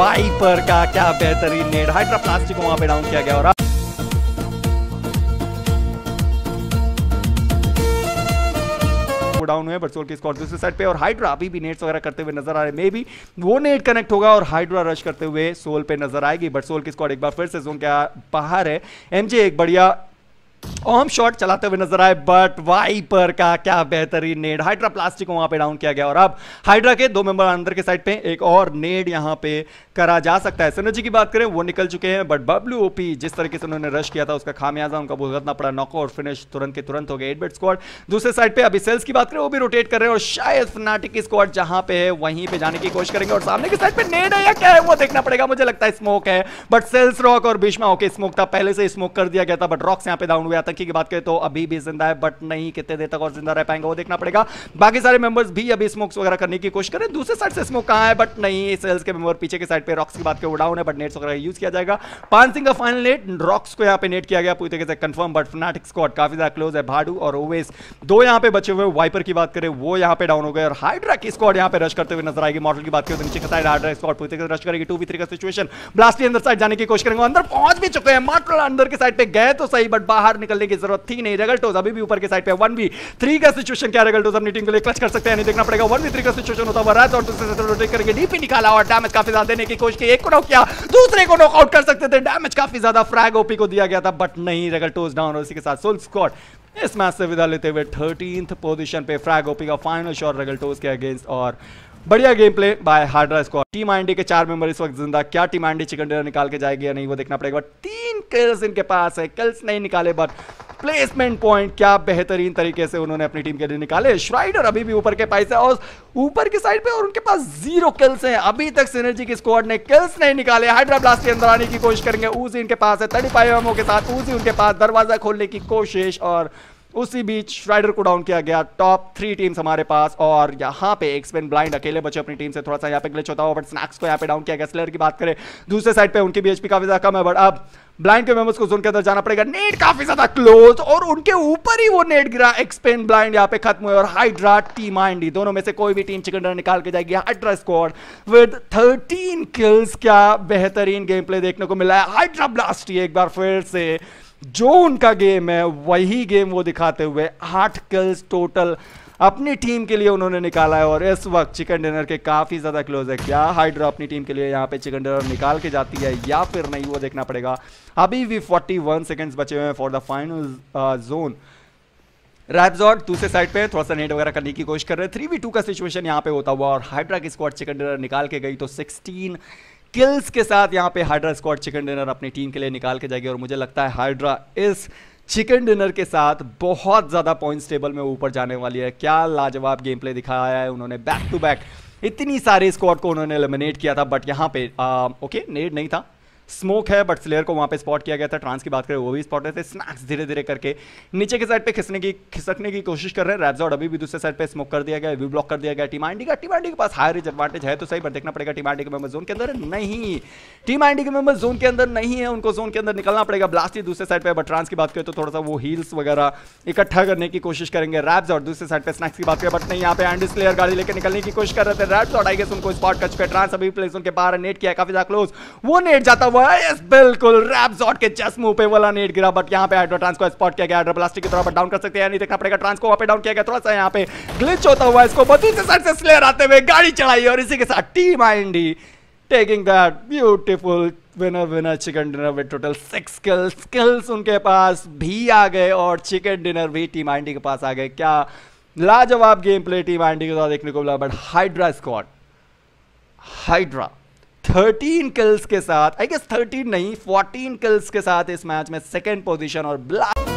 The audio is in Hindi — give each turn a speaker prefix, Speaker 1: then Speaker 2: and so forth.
Speaker 1: वाइपर का क्या बेहतरीन नेट हाइड्रा प्लास्टिक को वहां पे डाउन किया गया और डाउन हुए बर्सोल के स्कॉट दूसरे साइड पे और हाइड्रा अभी भी नेट्स वगैरह करते हुए नजर आ रहे मे बी वो नेट कनेक्ट होगा और हाइड्रा रश करते हुए सोल पे नजर आएगी बर्सोल की स्कॉट एक बार फिर से जोन क्या बाहर है एमजे एक बढ़िया ओम शॉट चलाते हुए नजर आए बट वाइपर का क्या बेहतरीन नेड हाइड्रा प्लास्टिक को वहां पे डाउन किया गया और अब हाइड्रा के दो मेंबर अंदर के साइड पे एक और नेड यहां पे करा जा सकता है सिनर्जी की बात करें वो निकल चुके हैं बट बब्लू ओपी जिस तरीके से उन्होंने रश किया था उसका खामियाजा उनका भुगतना पड़ा और फिनिश तुरंत के तुरंत हो गए एडबेट स्क्वाड दूसरे साइड पर अभी सेल्स की बात करें वो भी रोटेट कर रहे हैं और शायद फनाटिक स्क्वाड जहां पे है वहीं पर जाने की कोशिश करेंगे और सामने के साइड पर नेड है या क्या है वो देखना पड़ेगा मुझे लगता है स्मोक है बट सेल्स रॉक और भीषमा ओके स्मोक था पहले से स्मोक कर दिया गया था बट रॉक्स यहाँ पे डाउन हुए आतंकी की बात करें तो अभी भी जिंदा है बट नहीं कितने देर तक और जिंदा रह पाएंगे वो देखना पड़ेगा बाकी सारे मेंबर्स भी अभी स्मोक्स वगैरह करने की कोशिश करें दूसरे साइड से स्मोक कहाँ है बट नहीं सेल्स के मेंबर पीछे के साइड पर रॉक्स की बात करें उड़ाउन है बट नेट्स वगैरह यूज किया जाएगा पान सिंह का फाइनल नेट रॉक्स को यहाँ पे नेट किया गया पूरी तरीके से कन्फर्म बट फनाटिक स्कॉट काफी ज्यादा क्लोज है भाडू और ओवेस दो यहाँ पे बचे हुए वाइपर की बात करें वो यहाँ पे डाउन हो गए और हाइड्रा की स्कॉट यहाँ पे रश करते हुए नजर आएगी मॉडल की बात करें तो नीचे का हाइड्रा स्कॉट पूरी तरीके से रश करेगी टू वी थ्री का सिचुएशन ब्लास्टली अंदर साइड जाने की कोशिश करेंगे अंदर पहुंच भी चुके हैं मॉडल अंदर के साइड पे गए तो सही बट बाहर निकलने की जरूरत थी नहीं रेगल्टोज अभी भी ऊपर के साइड पे वन बी थ्री का सिचुएशन क्या रेगल्टोज अपनी टीम के लिए क्लच कर सकते हैं नहीं देखना पड़ेगा वन बी थ्री का सिचुएशन होता है हुआ और दूसरे रोटेट करके डीपी निकाला और डैमेज काफी ज्यादा देने की कोशिश की एक को नॉक किया दूसरे को नॉकआउट कर सकते थे डैमेज काफी ज्यादा फ्रैग ओपी को दिया गया था बट नहीं रेगल्टोज डाउन और इसी के साथ सोल स्कॉट इस मैच से विदा लेते हुए थर्टीन पोजीशन पे फ्रैग ओपी का फाइनल शॉट रेगल्टोज के अगेंस्ट और बढ़िया game play by Hydra squad team I के चार मेंबर इस वक्त जिंदा क्या टीम आई चिकन डिनर निकाल के जाएगी या नहीं वो देखना पड़ेगा तीन कल्स इनके पास है कल्स नहीं निकाले बट प्लेसमेंट पॉइंट क्या बेहतरीन तरीके से उन्होंने अपनी टीम के लिए निकाले श्राइडर अभी भी ऊपर के पाइस है और ऊपर की साइड पे और उनके पास जीरो किल्स हैं अभी तक सिनर्जी की स्क्वाड ने किल्स नहीं निकाले हाइड्रा ब्लास्ट के अंदर आने की कोशिश करेंगे ऊजी इनके पास है तड़ी फाइव के साथ ऊजी उनके पास दरवाजा खोलने की कोशिश और उसी बीच श्राइडर को डाउन किया गया टॉप थ्री टीम्स हमारे पास और यहाँ पे एक्सपेन ब्लाइंड अकेले बचे अपनी टीम से थोड़ा सा यहाँ पे ग्लिच होता हुआ बट स्नैक्स को यहाँ पे डाउन किया गया स्लेयर की बात करें दूसरे साइड पे उनकी बीएचपी काफी ज्यादा कम है बट अब ब्लाइंड के मेंबर्स को जोन के अंदर जाना पड़ेगा नेट काफी ज्यादा क्लोज और उनके ऊपर ही वो नेट गिरा एक्सपेन ब्लाइंड यहाँ पे खत्म हुए और हाइड्रा टीम आइंडी दोनों में से कोई भी टीम चिकन रन निकाल के जाएगी Hydra squad with thirteen kills क्या बेहतरीन गेम प्ले देखने को मिला है हाइड्रा ब्लास्ट एक बार फिर से जो उनका गेम है वही गेम वो दिखाते हुए आठ किल्स टोटल अपनी टीम के लिए उन्होंने निकाला है और इस वक्त चिकन डिनर के काफ़ी ज़्यादा क्लोज है क्या हाइड्रा अपनी टीम के लिए यहाँ पे चिकन डिनर निकाल के जाती है या फिर नहीं वो देखना पड़ेगा अभी भी 41 सेकेंड्स बचे हुए हैं फॉर द फाइनल जोन रैपजॉर्ड दूसरे साइड पे थोड़ा सा नेट वगैरह करने की कोशिश कर रहे हैं थ्री वी टू का सिचुएशन यहाँ पे होता हुआ और हाइड्रा की स्क्वाड चिकन डिनर निकाल के गई तो सिक्सटीन किल्स के साथ यहाँ पे हाइड्रा स्क्वाड चिकन डिनर अपनी टीम के लिए निकाल के जाएगी और मुझे लगता है हाइड्रा इस चिकन डिनर के साथ बहुत ज़्यादा पॉइंट्स टेबल में ऊपर जाने वाली है क्या लाजवाब गेम प्ले दिखाया है उन्होंने बैक टू बैक इतनी सारे स्क्वाड को उन्होंने एलिमिनेट किया था बट यहाँ पे आ, ओके नेड नहीं था स्मोक है बट स्लेयर को वहां पे स्पॉट किया गया था ट्रांस की बात करें वो भी रहे थे स्नैक्स धीरे धीरे करके नीचे के साइड पे खिसने की खिसकने की कोशिश कर रहे हैं रैपजॉड अभी भी दूसरे साइड पे स्मोक कर दिया गया वी ब्लॉक कर दिया गया टीम आंडी का टीम आंडी के पास हायर रिज एडवांटेज है तो सही पर देखना पड़ेगा टीम आंडी के मेंबर जोन के अंदर नहीं टीम आंडी के मेंबर जोन के अंदर नहीं है उनको जोन के अंदर निकलना पड़ेगा ही दूसरे साइड पर बट ट्रांस की बात करें तो थोड़ा सा वो हील्स वगैरह इकट्ठा करने की कोशिश करेंगे रैप्स और दूसरे साइड पे स्नैक्स की बात करें बट नहीं यहाँ पे एंड स्लेयर गाड़ी लेकर निकलने की कोशिश कर रहे थे रैप्स और आई गेस उनको स्पॉट कर चुके ट्रांस अभी प्लेस उनके बाहर नेट किया काफी ज्यादा क्लोज वो नेट जाता हुआ हुआ है यस के जस्ट मुंह पे वाला नेट गिरा बट यहाँ पे हाइड्रो को स्पॉट किया गया हाइड्रो ब्लास्टिक की डाउन कर सकते हैं नहीं देखना पड़ेगा ट्रांस को वहाँ पे डाउन किया गया थोड़ा सा यहाँ पे ग्लिच होता हुआ इसको बतू से साइड से स्लेयर आते हुए गाड़ी चढ़ाई और इसी के साथ team I taking that beautiful winner winner chicken dinner with total six skills skills उनके पास भी आ गए और चिकन डिनर भी टीम आई के पास आ गए क्या लाजवाब गेम प्ले टीम आई के साथ देखने को मिला but Hydra squad Hydra thirteen kills के साथ आई गेस थर्टीन नहीं फोर्टीन किल्स के साथ इस मैच में सेकेंड पोजिशन और ब्लास्ट